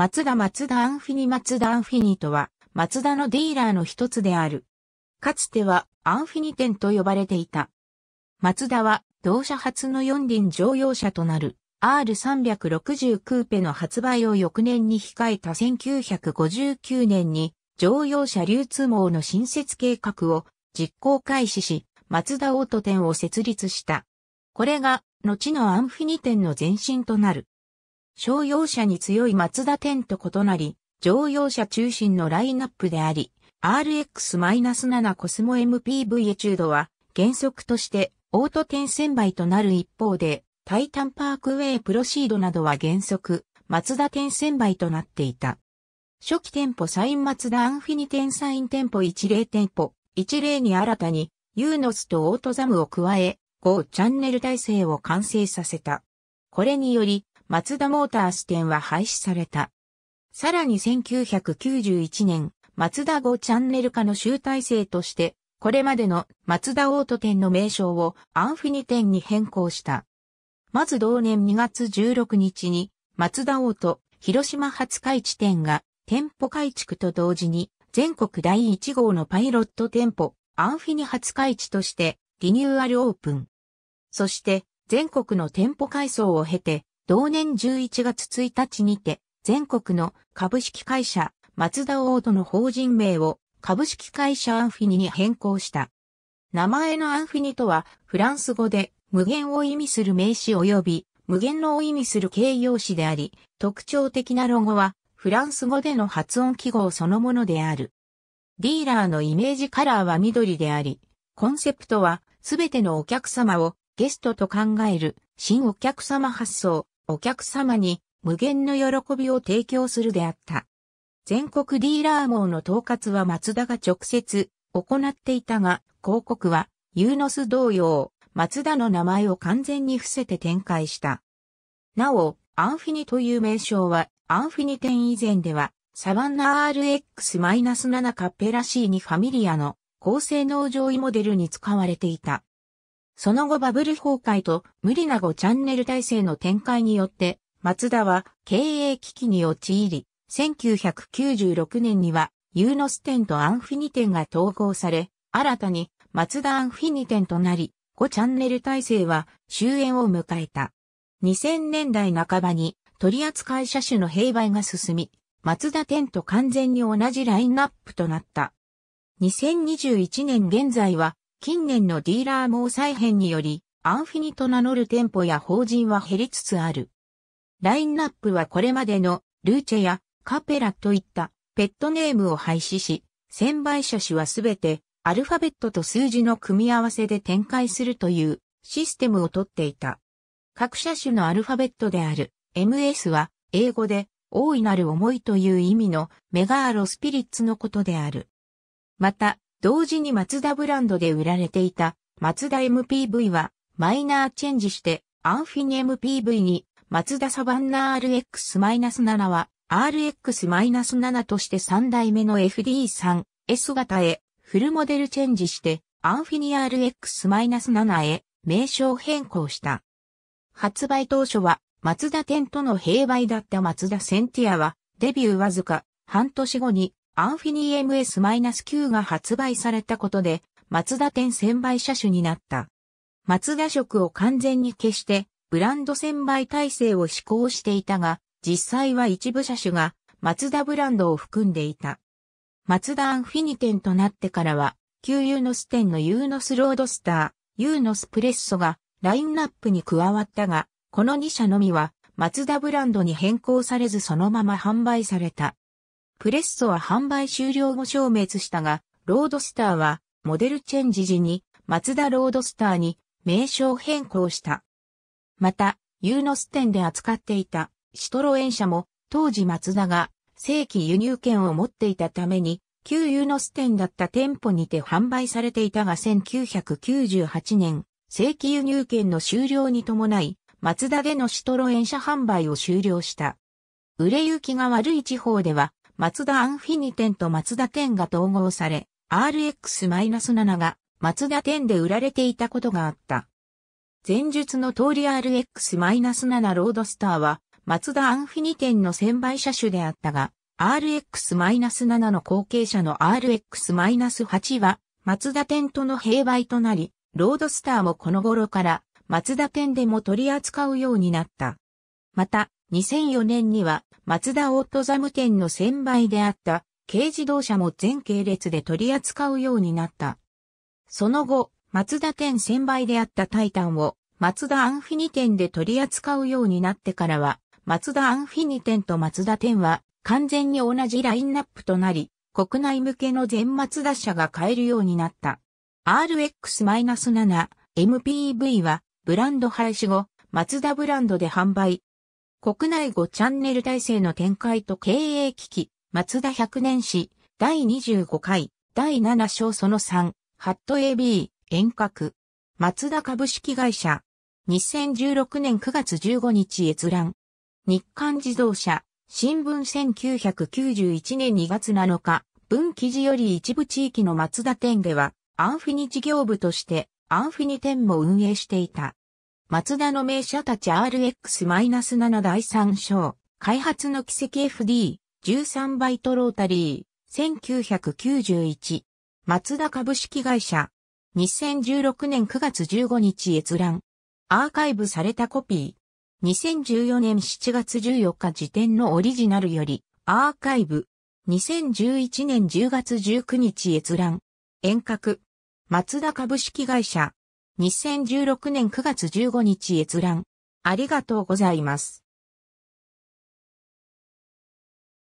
松田松田アンフィニ松田アンフィニとは、松田のディーラーの一つである。かつては、アンフィニ店と呼ばれていた。松田は、同社初の4輪乗用車となる R360 クーペの発売を翌年に控えた1959年に、乗用車流通網の新設計画を実行開始し、松田オート店を設立した。これが、後のアンフィニ店の前身となる。商用車に強いマツダ10と異なり、乗用車中心のラインナップであり、RX-7 コスモ MPV エチュードは原則としてオート10 0 0 0倍となる一方で、タイタンパークウェイプロシードなどは原則、マツダ10 0 0 0倍となっていた。初期店舗サインマツダアンフィニテンサイン店舗10店舗、10に新たに、ユーノスとオートザムを加え、5チャンネル体制を完成させた。これにより、マツダモータース店は廃止された。さらに1991年、マツダ5チャンネル化の集大成として、これまでのマツダオート店の名称をアンフィニ店に変更した。まず同年2月16日に、マツダオート広島初開地店が店舗改築と同時に、全国第1号のパイロット店舗、アンフィニ初開地としてリニューアルオープン。そして、全国の店舗改装を経て、同年11月1日にて、全国の株式会社、松田オートの法人名を株式会社アンフィニに変更した。名前のアンフィニとは、フランス語で無限を意味する名詞及び無限のを意味する形容詞であり、特徴的なロゴは、フランス語での発音記号そのものである。ディーラーのイメージカラーは緑であり、コンセプトは、すべてのお客様をゲストと考える、新お客様発想、お客様に無限の喜びを提供するであった。全国ディーラー網の統括は松田が直接行っていたが、広告はユーノス同様、松田の名前を完全に伏せて展開した。なお、アンフィニという名称は、アンフィニ店以前では、サバンナ RX-7 カッペラシーにファミリアの高性能上位モデルに使われていた。その後バブル崩壊と無理な5チャンネル体制の展開によって、マツダは経営危機に陥り、1996年にはユーノス店とアンフィニ店が統合され、新たにマツダアンフィニ店となり、5チャンネル体制は終焉を迎えた。2000年代半ばに取扱車種の併売が進み、マツダ店と完全に同じラインナップとなった。2021年現在は近年のディーラー網再編により、アンフィニと名乗る店舗や法人は減りつつある。ラインナップはこれまでのルーチェやカペラといったペットネームを廃止し、専売車種はすべてアルファベットと数字の組み合わせで展開するというシステムをとっていた。各車種のアルファベットである MS は英語で大いなる思いという意味のメガーロスピリッツのことである。また、同時にマツダブランドで売られていたマツダ MPV はマイナーチェンジしてアンフィニ MPV にマツダサバンナ RX-7 は RX-7 として3代目の FD3S 型へフルモデルチェンジしてアンフィニ RX-7 へ名称変更した。発売当初はマツダ店との併売だったマツダセンティアはデビューわずか半年後にアンフィニ MS-9 が発売されたことで、マツダ店専売車種になった。マツダ色を完全に消して、ブランド専売体制を施行していたが、実際は一部車種がマツダブランドを含んでいた。マツダアンフィニ店となってからは、旧ユーノス店のユーノスロードスター、ユーノスプレッソがラインナップに加わったが、この2社のみは、マツダブランドに変更されずそのまま販売された。プレッソは販売終了後消滅したが、ロードスターはモデルチェンジ時にマツダロードスターに名称変更した。また、ユーノス店で扱っていたシトロエン車も当時マツダが正規輸入権を持っていたために旧ユーノス店だった店舗にて販売されていたが1998年正規輸入権の終了に伴いマツダでのシトロエン車販売を終了した。売れ行きが悪い地方ではマツダアンフィニテンとマツダ10が統合され、RX-7 がマツダ10で売られていたことがあった。前述の通り RX-7 ロードスターは、マツダアンフィニテンの1000倍車種であったが、RX-7 の後継者の RX-8 は、マツダ10との併売となり、ロードスターもこの頃から、マツダ10でも取り扱うようになった。また、2004年には、マツダオートザム店の1000倍であった軽自動車も全系列で取り扱うようになった。その後、マツダ店1000倍であったタイタンをマツダアンフィニ店で取り扱うようになってからは、マツダアンフィニ店とマツダ店は完全に同じラインナップとなり、国内向けの全マツダ車が買えるようになった。RX-7 MPV はブランド廃止後、マツダブランドで販売、国内5チャンネル体制の展開と経営危機、松田百年史、第25回、第7章その3、ハット AB、遠隔。松田株式会社。2016年9月15日閲覧。日刊自動車、新聞1991年2月7日、文記事より一部地域の松田店では、アンフィニ事業部として、アンフィニ店も運営していた。マツダの名車たち RX-7 第3章、開発の奇跡 FD、13バイトロータリー、1991、マツダ株式会社、2016年9月15日閲覧、アーカイブされたコピー、2014年7月14日時点のオリジナルより、アーカイブ、2011年10月19日閲覧、遠隔、マツダ株式会社、2016年9月15日閲覧。ありがとうございます。